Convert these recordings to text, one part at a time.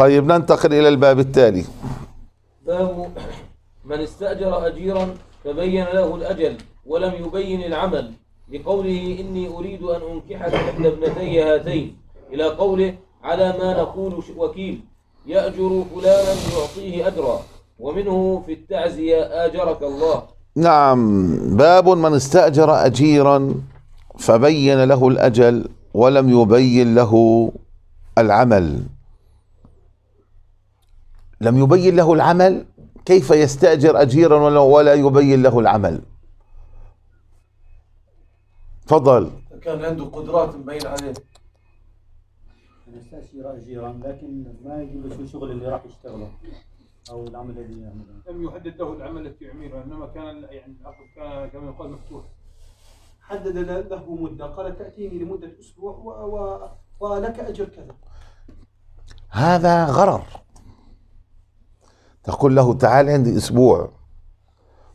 طيب ننتقل إلى الباب التالي باب من استأجر أجيرا فبين له الأجل ولم يبين العمل لقوله إني أريد أن أنكحك إحدى ابنتي هاتين إلى قوله على ما نقول وكيل يأجر فلانا يعطيه أجرا ومنه في التعزية آجرك الله نعم باب من استأجر أجيرا فبين له الأجل ولم يبين له العمل لم يبين له العمل كيف يستأجر أجيرا ولا, يبين له العمل تفضل كان عنده قدرات مبين عليه يستأجر أجيرا لكن ما يجوز الشغل اللي راح يشتغله او العمل الذي يعمله لم يحدد له العمل في عميره انما كان يعني الاخذ كان كما يقال مفتوح حدد له مده قال تاتيني لمده اسبوع و... و... ولك اجر كذا هذا غرر تقول له تعال عندي اسبوع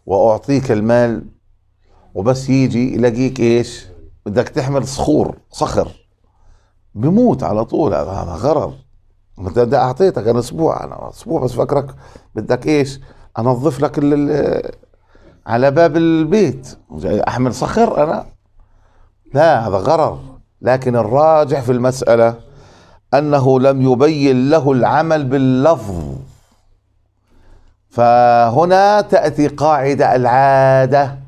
واعطيك المال وبس يجي يلاقيك ايش بدك تحمل صخور صخر بموت على طول هذا غرر انت اعطيتك انا اسبوع انا اسبوع بس فكرك بدك ايش انظف لك على باب البيت احمل صخر انا لا هذا غرر لكن الراجح في المساله انه لم يبين له العمل باللفظ فهنا تأتي قاعدة العادة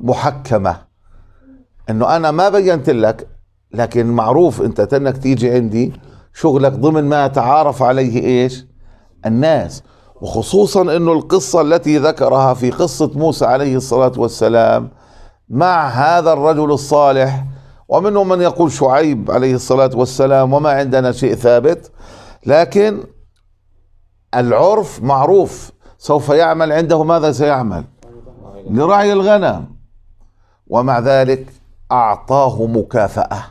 محكمة انه انا ما بينت لك لكن معروف انت تنك تيجي عندي شغلك ضمن ما تعارف عليه ايش الناس وخصوصا انه القصة التي ذكرها في قصة موسى عليه الصلاة والسلام مع هذا الرجل الصالح ومنهم من يقول شعيب عليه الصلاة والسلام وما عندنا شيء ثابت لكن العرف معروف سوف يعمل عنده ماذا سيعمل لرعي الغنم ومع ذلك أعطاه مكافأة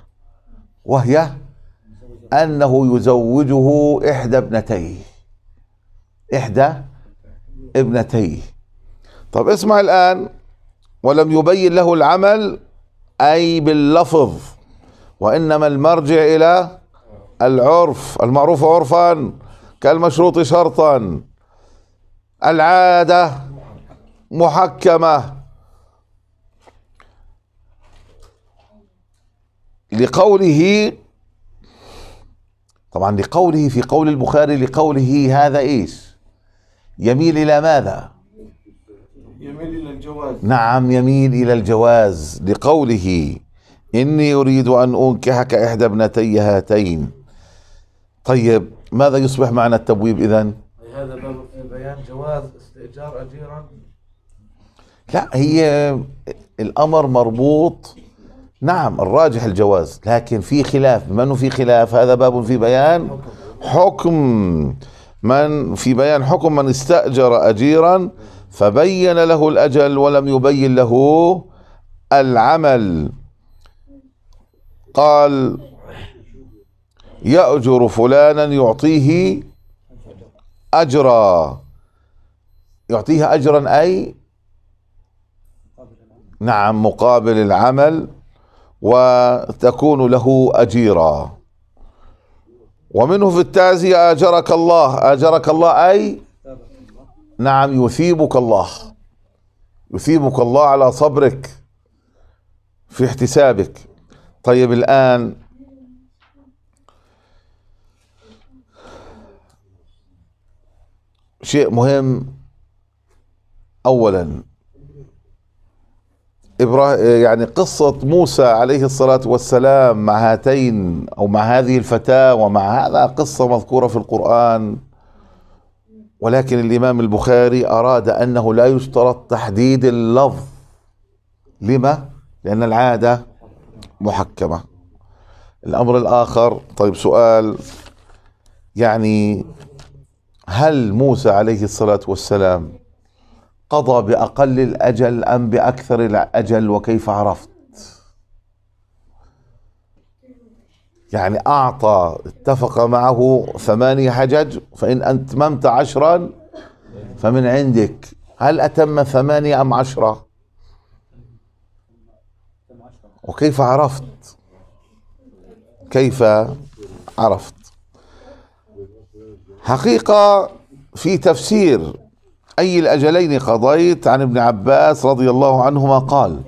وهي أنه يزوجه إحدى ابنتيه إحدى ابنتيه طب اسمع الآن ولم يبين له العمل أي باللفظ وإنما المرجع إلى العرف المعروف عرفا كالمشروط شرطا العادة محكمة لقوله طبعا لقوله في قول البخاري لقوله هذا ايش يميل الى ماذا يميل الى الجواز نعم يميل الى الجواز لقوله اني اريد ان انكحك احدى ابنتي هاتين طيب ماذا يصبح معنى التبويب اذن هذا باب بيان جواز استئجار أجيرا لا هي الأمر مربوط نعم الراجح الجواز لكن في خلاف بما أنه في خلاف هذا باب في بيان حكم من في بيان حكم من استأجر أجيرا فبين له الأجل ولم يبين له العمل قال يأجر فلانا يعطيه أجرا يعطيها أجرا أي نعم مقابل العمل وتكون له أجيرا ومنه في التعزية أجرك الله أجرك الله أي نعم يثيبك الله يثيبك الله على صبرك في احتسابك طيب الآن شيء مهم اولا إبراهيم يعني قصة موسى عليه الصلاة والسلام مع هاتين أو مع هذه الفتاة ومع هذا قصة مذكورة في القرآن ولكن الإمام البخاري أراد أنه لا يشترط تحديد اللفظ لما؟ لأن العادة محكمة الأمر الآخر طيب سؤال يعني هل موسى عليه الصلاة والسلام قضى بأقل الأجل أم بأكثر الأجل وكيف عرفت يعني أعطى اتفق معه ثمانية حجج فإن أتممت عشرا فمن عندك هل أتم ثمانية أم عشرة وكيف عرفت كيف عرفت حقيقة في تفسير أي الأجلين قضيت عن ابن عباس رضي الله عنهما قال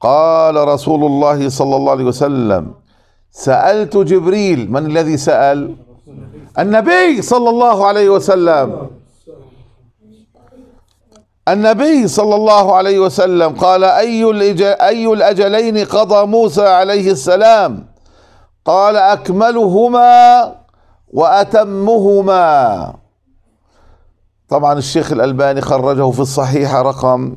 قال رسول الله صلى الله عليه وسلم سألت جبريل من الذي سأل النبي صلى الله عليه وسلم النبي صلى الله عليه وسلم قال أي, أي الأجلين قضى موسى عليه السلام قال أكملهما وأتمهما طبعا الشيخ الألباني خرجه في الصحيحة رقم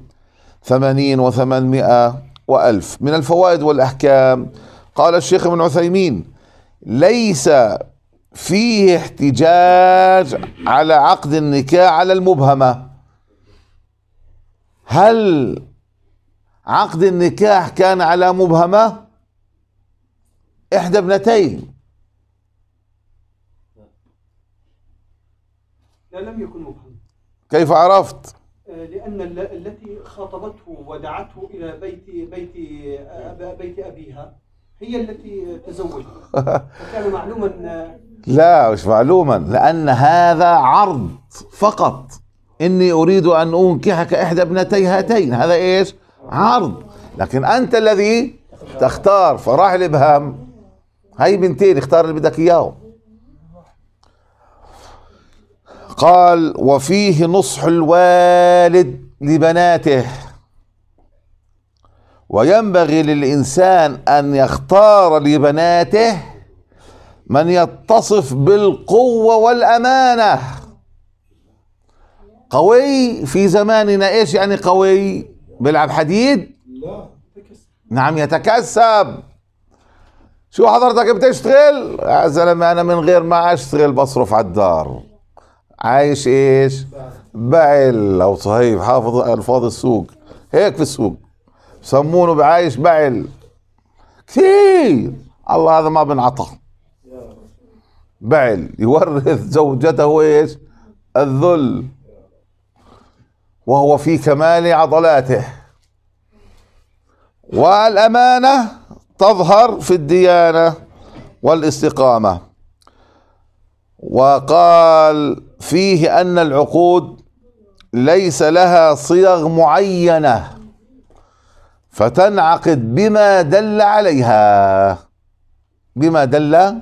ثمانين وثمانمائة وألف من الفوائد والأحكام قال الشيخ ابن عثيمين ليس فيه احتجاج على عقد النكاح على المبهمة هل عقد النكاح كان على مبهمة إحدى ابنتين لا لم يكن مبهما كيف عرفت؟ آه، لأن التي خاطبته ودعته إلى بيت بيت آه، بيت أبيها هي التي تزوجت فكان معلوما آه، لا مش معلوما لأن هذا عرض فقط إني أريد أن أنكحك إحدى ابنتي هاتين هذا إيش؟ عرض لكن أنت الذي تختار فراح الإبهام هاي بنتين اختار اللي بدك إياهم قال وفيه نصح الوالد لبناته وينبغي للإنسان أن يختار لبناته من يتصف بالقوة والأمانة قوي في زماننا إيش يعني قوي بيلعب حديد نعم يتكسب شو حضرتك بتشتغل يا زلمة أنا من غير ما أشتغل بصرف على الدار عايش ايش بعل او صهيب حافظ الفاظ السوق هيك في السوق سمونه بعايش بعل كثير الله هذا ما بنعطى بعل يورث زوجته ايش الذل وهو في كمال عضلاته والامانه تظهر في الديانه والاستقامه وقال فيه أن العقود ليس لها صيغ معينة فتنعقد بما دل عليها بما دل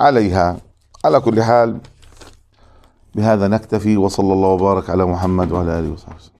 عليها على كل حال بهذا نكتفي وصلى الله وبارك على محمد وعلى آله وصحبه